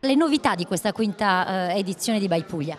Le novità di questa quinta eh, edizione di Baipuglia?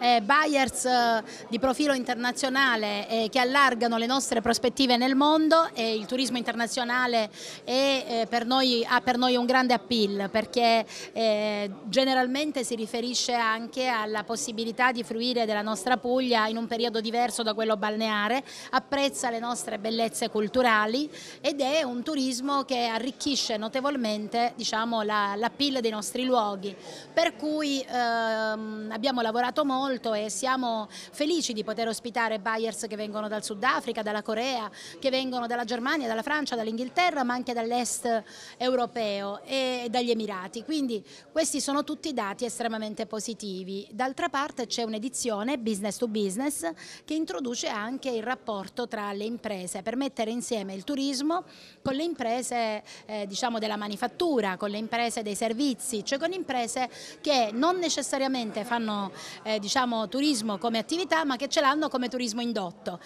Eh, buyers eh, di profilo internazionale eh, che allargano le nostre prospettive nel mondo e il turismo internazionale è, eh, per noi, ha per noi un grande appeal perché eh, generalmente si riferisce anche alla possibilità di fruire della nostra Puglia in un periodo diverso da quello balneare, apprezza le nostre bellezze culturali ed è un turismo che arricchisce notevolmente diciamo, l'appeal la, dei nostri luoghi luoghi. Per cui ehm, abbiamo lavorato molto e siamo felici di poter ospitare buyers che vengono dal Sudafrica, dalla Corea, che vengono dalla Germania, dalla Francia, dall'Inghilterra, ma anche dall'est europeo e dagli Emirati. Quindi questi sono tutti dati estremamente positivi. D'altra parte c'è un'edizione business to business che introduce anche il rapporto tra le imprese per mettere insieme il turismo con le imprese eh, diciamo della manifattura, con le imprese dei servizi, cioè con imprese imprese che non necessariamente fanno eh, diciamo, turismo come attività ma che ce l'hanno come turismo indotto.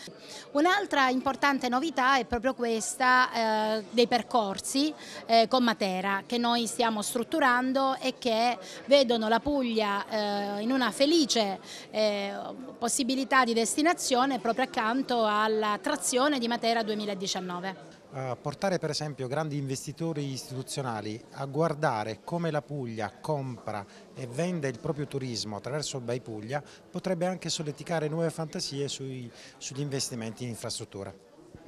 Un'altra importante novità è proprio questa eh, dei percorsi eh, con Matera che noi stiamo strutturando e che vedono la Puglia eh, in una felice eh, possibilità di destinazione proprio accanto alla trazione di Matera 2019 portare per esempio grandi investitori istituzionali a guardare come la Puglia compra e vende il proprio turismo attraverso il By Puglia potrebbe anche solleticare nuove fantasie sui, sugli investimenti in infrastruttura.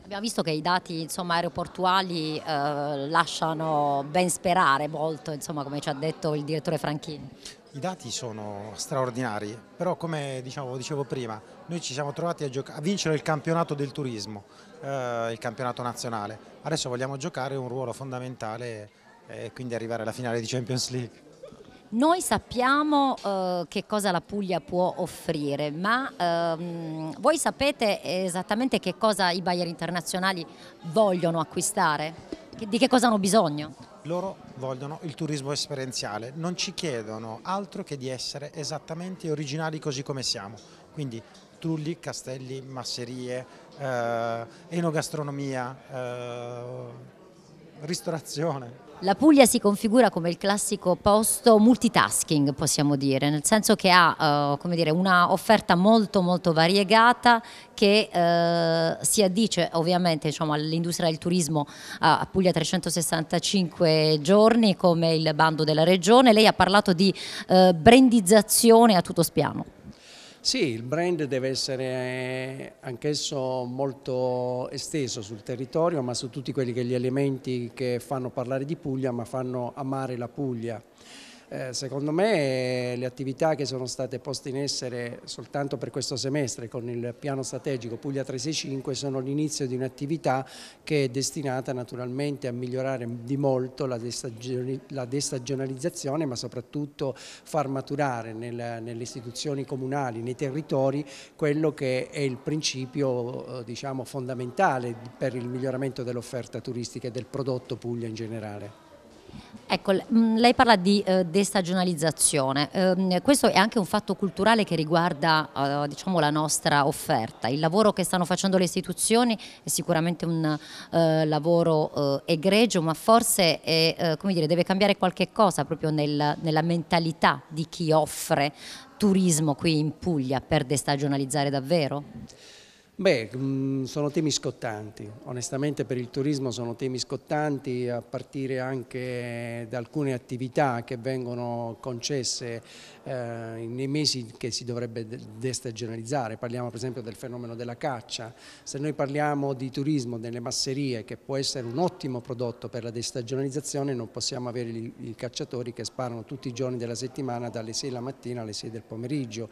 Abbiamo visto che i dati insomma, aeroportuali eh, lasciano ben sperare molto, insomma, come ci ha detto il direttore Franchini. I dati sono straordinari, però come diciamo, dicevo prima, noi ci siamo trovati a, a vincere il campionato del turismo, eh, il campionato nazionale. Adesso vogliamo giocare un ruolo fondamentale eh, e eh, quindi arrivare alla finale di Champions League. Noi sappiamo eh, che cosa la Puglia può offrire, ma ehm, voi sapete esattamente che cosa i buyer internazionali vogliono acquistare? Di che cosa hanno bisogno? loro vogliono il turismo esperienziale, non ci chiedono altro che di essere esattamente originali così come siamo, quindi trulli, castelli, masserie, eh, enogastronomia, eh, ristorazione. La Puglia si configura come il classico posto multitasking, possiamo dire, nel senso che ha eh, dire, una offerta molto molto variegata che eh, si addice ovviamente diciamo, all'industria del turismo a Puglia 365 giorni come il bando della regione. Lei ha parlato di eh, brandizzazione a tutto spiano. Sì, il brand deve essere anch'esso molto esteso sul territorio, ma su tutti quelli gli elementi che fanno parlare di Puglia, ma fanno amare la Puglia. Eh, secondo me eh, le attività che sono state poste in essere soltanto per questo semestre con il piano strategico Puglia 365 sono l'inizio di un'attività che è destinata naturalmente a migliorare di molto la, destagionalizzazione ma soprattutto far maturare nelle istituzioni comunali, nei territori quello che è il principio eh, diciamo, fondamentale per il miglioramento dell'offerta turistica e del prodotto Puglia in generale. Ecco, mm, lei parla di eh, destagionalizzazione, eh, questo è anche un fatto culturale che riguarda eh, diciamo, la nostra offerta, il lavoro che stanno facendo le istituzioni è sicuramente un eh, lavoro eh, egregio ma forse è, eh, dire, deve cambiare qualche cosa proprio nel, nella mentalità di chi offre turismo qui in Puglia per destagionalizzare davvero? Beh, mm, sono temi scottanti, onestamente per il turismo sono temi scottanti a partire anche da alcune attività che vengono concesse eh, nei mesi che si dovrebbe destagionalizzare, parliamo per esempio del fenomeno della caccia, se noi parliamo di turismo delle masserie che può essere un ottimo prodotto per la destagionalizzazione non possiamo avere i cacciatori che sparano tutti i giorni della settimana dalle 6 della mattina alle 6 del pomeriggio,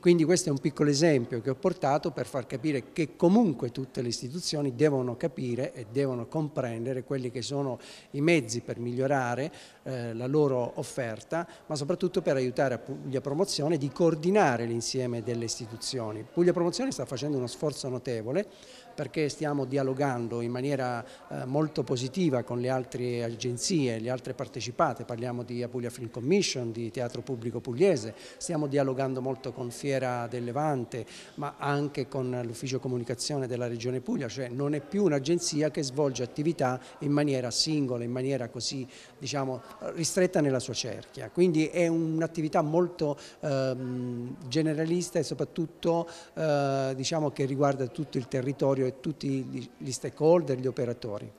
quindi questo è un piccolo esempio che ho portato per far capire che comunque tutte le istituzioni devono capire e devono comprendere quelli che sono i mezzi per migliorare eh, la loro offerta, ma soprattutto per aiutare a Puglia Promozione di coordinare l'insieme delle istituzioni. Puglia Promozione sta facendo uno sforzo notevole perché stiamo dialogando in maniera eh, molto positiva con le altre agenzie, le altre partecipate, parliamo di Apulia Film Commission, di Teatro Pubblico Pugliese, stiamo dialogando molto con Fiera Fiera del Levante, ma anche con l'ufficio comunicazione della Regione Puglia, cioè non è più un'agenzia che svolge attività in maniera singola, in maniera così diciamo, ristretta nella sua cerchia. Quindi è un'attività molto ehm, generalista e soprattutto eh, diciamo, che riguarda tutto il territorio e tutti gli stakeholder, gli operatori.